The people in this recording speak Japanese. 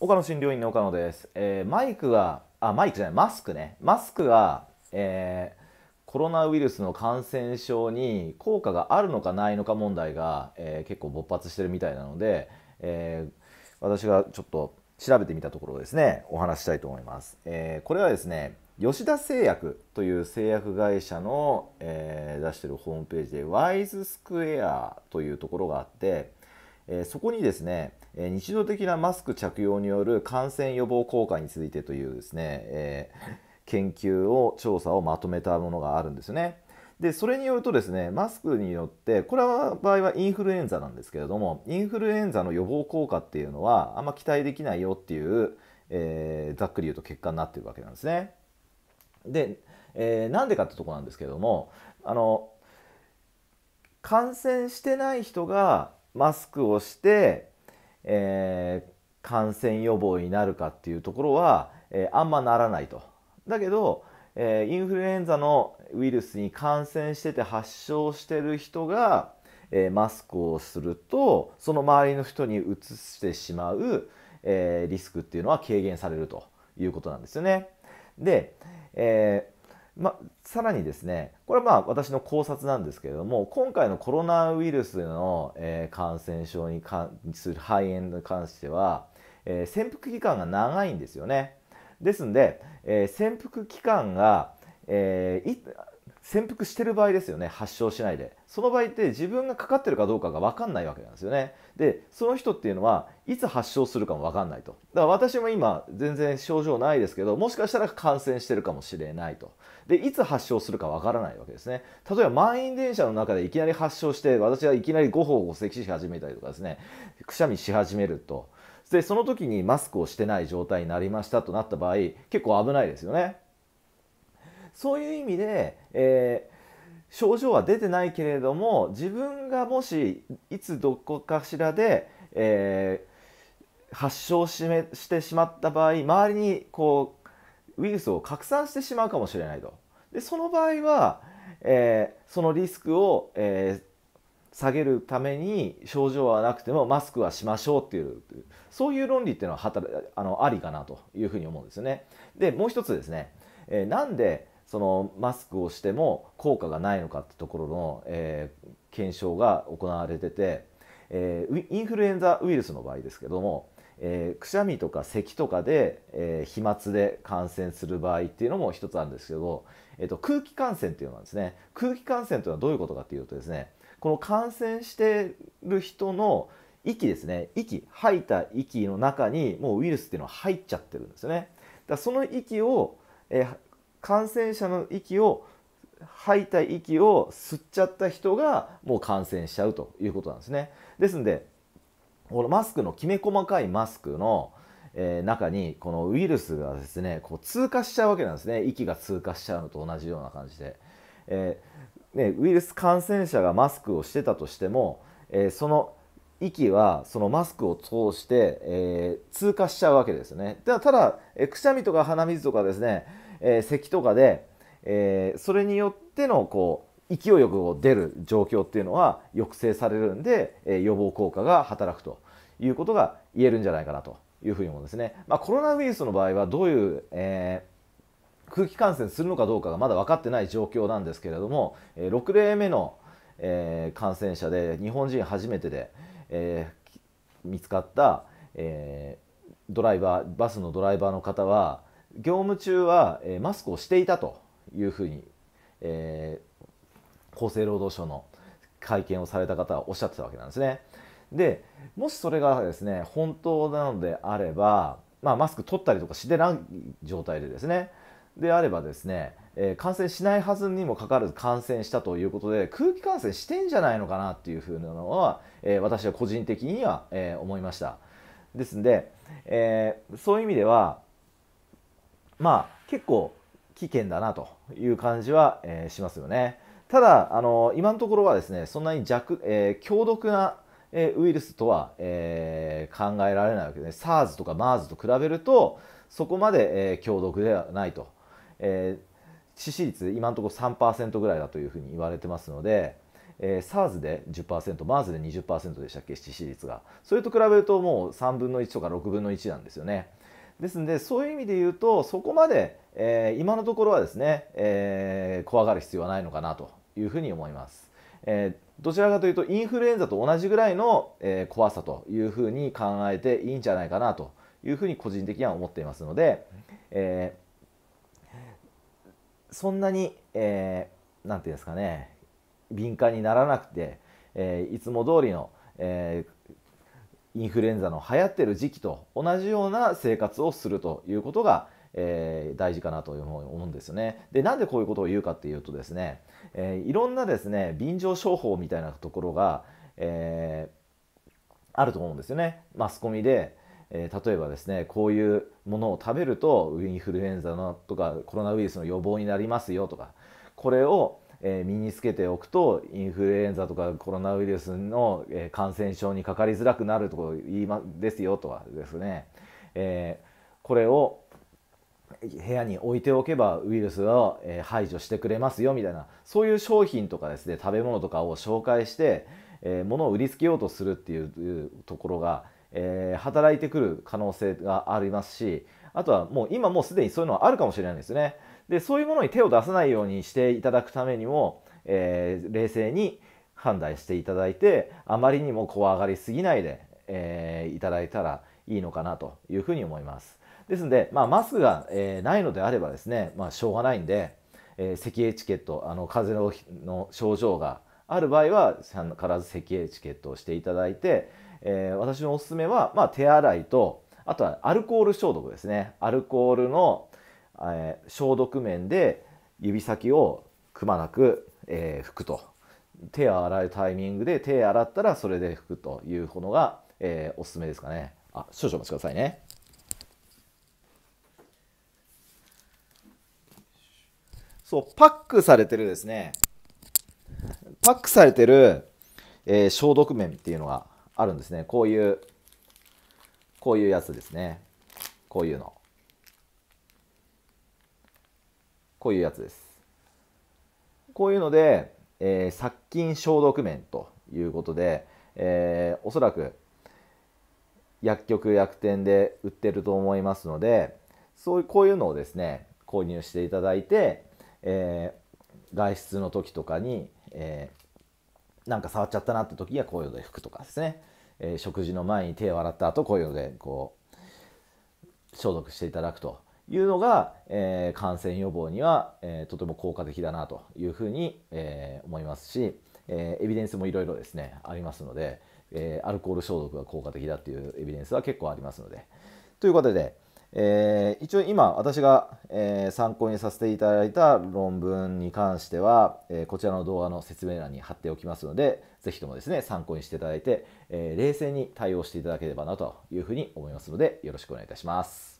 岡野診療院の岡野です、えー、マイクがあマイクじゃないマスクねマスクが、えー、コロナウイルスの感染症に効果があるのかないのか問題が、えー、結構勃発してるみたいなので、え私がちょっと調べてみたところですねお話したいと思います、えこれはですね吉田製薬という製薬会社の、え出してるホームページでワイズスクエアというところがあってえそこにですね、え日常的なマスク着用による感染予防効果についてというですね、え研究を調査をまとめたものがあるんですよね。でそれによるとですねマスクによってこれは場合はインフルエンザなんですけれどもインフルエンザの予防効果っていうのはあんま期待できないよっていう、えー、ざっくり言うと結果になってるわけなんですね。で、えー、なんでかってとこなんですけれどもあの感染してない人がマスクをして、えー、感染予防になるかっていうところは、えー、あんまならないと。だけど、えー、インフルエンザのウイルスに感染してて発症してる人が、えマスクをするとその周りの人にうつしてしまう、えリスクっていうのは軽減されるということなんですよね。で、えーま、さらにですねこれはまあ私の考察なんですけれども今回のコロナウイルスの、えー、感染症に関する肺炎に関しては、えー、潜伏期間が長いんですよね。ですんで、えー、潜伏期間が、えー、潜伏してる場合ですよね発症しないでその場合って自分がかかってるかどうかが分かんないわけなんですよねでその人っていうのはいつ発症するかも分かんないとだから私も今全然症状ないですけどもしかしたら感染してるかもしれないとでいつ発症するか分からないわけですね例えば満員電車の中でいきなり発症して私はいきなり5歩を咳し始めたりとかですねくしゃみし始めるとでその時にマスクをしてない状態になりましたとなった場合結構危ないですよねそういう意味で、えー、症状は出てないけれども自分がもしいつどこかしらで、えー、発症しめしてしまった場合周りにこうウイルスを拡散してしまうかもしれないと。でその場合は、えー、そのリスクを、え下げるために症状はなくてもマスクはしましょうっていうそういう論理っていうのはたあのありかなというふうに思うんですよね。でもう一つですね、えなんでそのマスクをしても効果がないのかってところの、えー、検証が行われてて、えー、インフルエンザウイルスの場合ですけども、えー、くしゃみとか咳とかで、えー、飛沫で感染する場合っていうのも一つあるんですけど、えーと、空気感染っていうのはですね空気感染というのはどういうことかっていうとですねこの感染してる人の息ですね息吐いた息の中にもうウイルスっていうのは入っちゃってるんですよねだその息を、えー、感染者の息を吐いた息を吸っちゃった人がもう感染しちゃうということなんですね。ですんでこのマスクのきめ細かいマスクの、えー、中にこのウイルスがですねこう通過しちゃうわけなんですね息が通過しちゃうのと同じような感じで、えー、ね、ウイルス感染者がマスクをしてたとしても、えー、その息はそのマスクを通して、え通過しちゃうわけですよね。ただ、えくしゃみとか鼻水とかですねえー、咳とかで、えー、それによってのこう勢いよく出る状況っていうのは抑制されるんで、え予防効果が働くということが言えるんじゃないかなというふうに思うんですね。まあ、コロナウイルスの場合はどういう、え空気感染するのかどうかがまだ分かってない状況なんですけれども、え6例目の、え感染者で日本人初めてで、え見つかった、えドライバーバスのドライバーの方は、業務中は、えマスクをしていたというふうに、えー、厚生労働省の会見をされた方はおっしゃってたわけなんですね。でもしそれがですね本当なのであれば、まあ、マスク取ったりとかしてない状態でですねであればですね、えー、感染しないはずにもかかわらず感染したということで空気感染してんじゃないのかなっていうふうなのは、えー、私は個人的には、えー、思いました。ですんで、えそういう意味ではまあ結構危険だなという感じは、えー、しますよね。ただ、あの今のところはですね、そんなに弱、えー、強毒な、えー、ウイルスとは、え考えられないわけで、ね、SARS とか MERS と比べると、そこまで、え強毒ではないと、え致死率、今のところ3%ぐらいだというふうに言われてますので、えー、SARS で10%、MERS で20%でしたっけ、致死率が。それと比べるともう3分の1とか6分の1なんですよね。ですのでそういう意味で言うとそこまで、えー、今のところはですね、えー、怖がる必要はないのかなというふうに思います。えー、どちらかというとインフルエンザと同じぐらいの、え怖さというふうに考えていいんじゃないかなというふうに個人的には思っていますので、えそんなに何、えー、て言うんですかね敏感にならなくて、えいつも通りの、えー、インフルエンザの流行ってる時期と同じような生活をするということが、えー、大事かなというふうに思うんですよね。でなんでこういうことを言うかっていうとですね、えー、いろんなですね便乗商法みたいなところが、えー、あると思うんですよね。マスコミで、え例えばですねこういうものを食べるとインフルエンザのとかコロナウイルスの予防になりますよとかこれをえ身につけておくとインフルエンザとかコロナウイルスの感染症にかかりづらくなるとこ言いまですよとはですね、えこれを部屋に置いておけばウイルスは排除してくれますよみたいなそういう商品とかですね食べ物とかを紹介して、え物を売りつけようとするっていうところが、え働いてくる可能性がありますしあとはもう今もうすでにそういうのはあるかもしれないですね。で、そういうものに手を出さないようにしていただくためにも、えー、冷静に判断していただいて、あまりにも怖がりすぎないで、えー、いただいたらいいのかなというふうに思います。ですので、まあ、マスクが、えー、ないのであればですね、まあ、しょうがないんで、えー、咳エチケット、あの風邪の症状がある場合は、必ず咳エチケットをしていただいて、えー、私のおすすめは、まあ、手洗いと、あとはアルコール消毒ですねアルコールの、えー、消毒面で指先をくまなく、えー、拭くと手を洗うタイミングで手洗ったらそれで拭くというものが、えー、おすすめですかねあ少々お待ちくださいねそうパックされてるですねパックされてる、えー、消毒面っていうのがあるんですねこういうこういうやつですね。こういうの。こういうやつです。こういうので、えー、殺菌消毒面ということで、えー、おそらく薬局薬店で売ってると思いますのでそういうこういうのをですね購入していただいて、えー、外出の時とかに、えー、なんか触っちゃったなって時にはこういうので拭くとかですねえー、食事の前に手を洗った後こういうのでこう消毒していただくというのが、えー、感染予防には、えー、とても効果的だなというふうに、えー、思いますし、えー、エビデンスもいろいろですねありますので、えー、アルコール消毒が効果的だっていうエビデンスは結構ありますので。ということで。えー、一応今私が、えー、参考にさせていただいた論文に関しては、えー、こちらの動画の説明欄に貼っておきますので是非ともですね参考にしていただいて、え冷静に対応していただければなというふうに思いますのでよろしくお願いいたします。